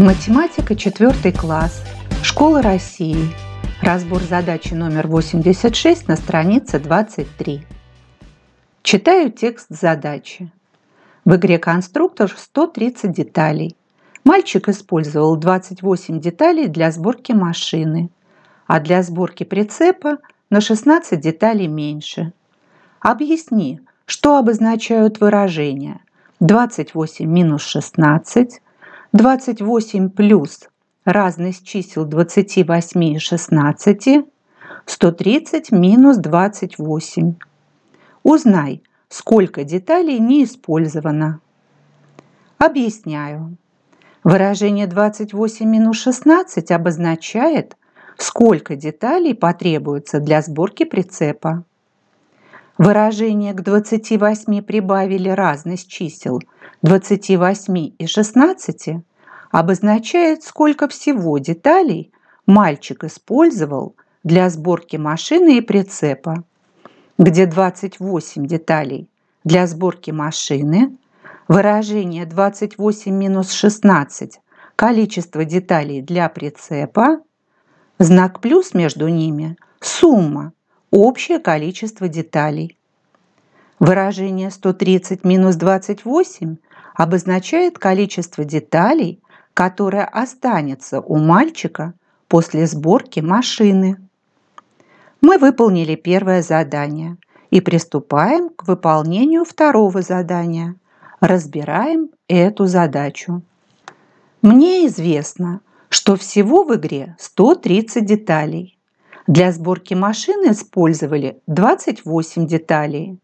Математика 4 класс. Школа России. Разбор задачи номер 86 на странице 23. Читаю текст задачи. В игре «Конструктор» 130 деталей. Мальчик использовал 28 деталей для сборки машины, а для сборки прицепа на 16 деталей меньше. Объясни, что обозначают выражения 28 минус 16, 28 плюс разность чисел 28 и 16, 130 минус 28. Узнай, сколько деталей не использовано. Объясняю. Выражение 28 минус 16 обозначает, сколько деталей потребуется для сборки прицепа. Выражение к 28 прибавили разность чисел 28 и 16 обозначает, сколько всего деталей мальчик использовал для сборки машины и прицепа, где 28 деталей для сборки машины, выражение 28 минус 16 – количество деталей для прицепа, знак плюс между ними – сумма – общее количество деталей. Выражение 130 минус 28 обозначает количество деталей, которое останется у мальчика после сборки машины. Мы выполнили первое задание и приступаем к выполнению второго задания. Разбираем эту задачу. Мне известно, что всего в игре 130 деталей. Для сборки машины использовали 28 деталей.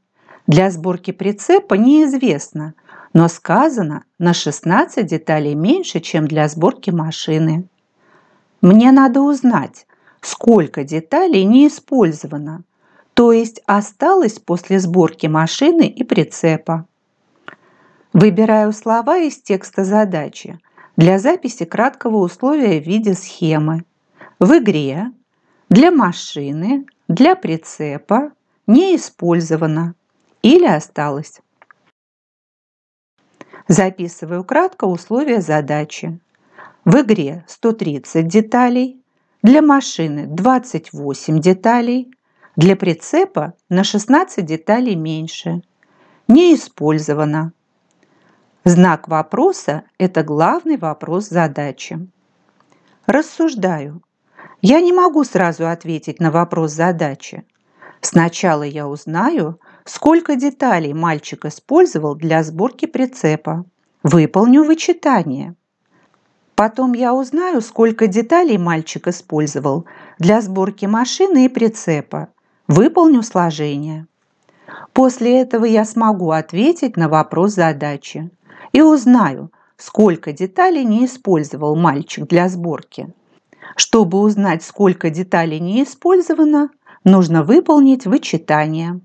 Для сборки прицепа неизвестно, но сказано на 16 деталей меньше, чем для сборки машины. Мне надо узнать, сколько деталей не использовано, то есть осталось после сборки машины и прицепа. Выбираю слова из текста задачи для записи краткого условия в виде схемы. В игре для машины, для прицепа не использовано или осталось. Записываю кратко условия задачи. В игре 130 деталей, для машины 28 деталей, для прицепа на 16 деталей меньше. Не использовано. Знак вопроса – это главный вопрос задачи. Рассуждаю. Я не могу сразу ответить на вопрос задачи. Сначала я узнаю, сколько деталей мальчик использовал для сборки прицепа. Выполню вычитание. Потом я узнаю, сколько деталей мальчик использовал для сборки машины и прицепа. Выполню сложение. После этого я смогу ответить на вопрос задачи и узнаю, сколько деталей не использовал мальчик для сборки. Чтобы узнать, сколько деталей не использовано, нужно выполнить вычитание.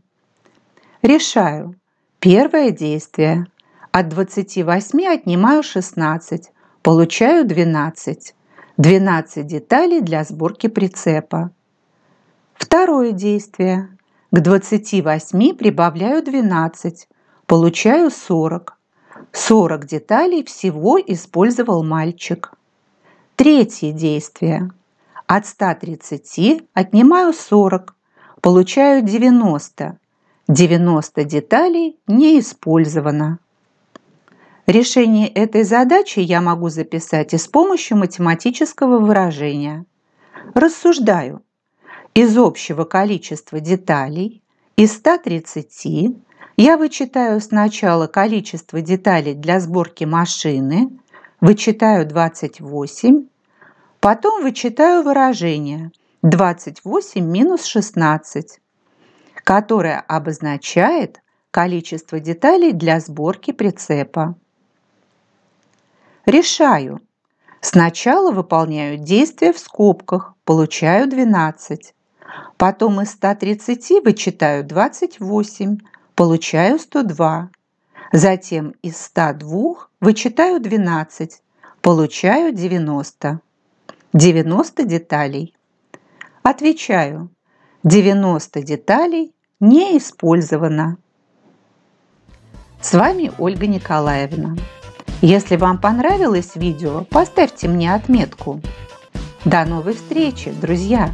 Решаю. Первое действие. От 28 отнимаю 16, получаю 12. 12 деталей для сборки прицепа. Второе действие. К 28 прибавляю 12, получаю 40. 40 деталей всего использовал мальчик. Третье действие. От 130 отнимаю 40, получаю 90. 90 деталей не использовано. Решение этой задачи я могу записать и с помощью математического выражения. Рассуждаю. Из общего количества деталей, из 130, я вычитаю сначала количество деталей для сборки машины, вычитаю 28, Потом вычитаю выражение 28 минус 16, которое обозначает количество деталей для сборки прицепа. Решаю. Сначала выполняю действие в скобках, получаю 12. Потом из 130 вычитаю 28, получаю 102. Затем из 102 вычитаю 12, получаю 90. 90 деталей. Отвечаю, 90 деталей не использовано. С вами Ольга Николаевна. Если вам понравилось видео, поставьте мне отметку. До новой встречи, друзья!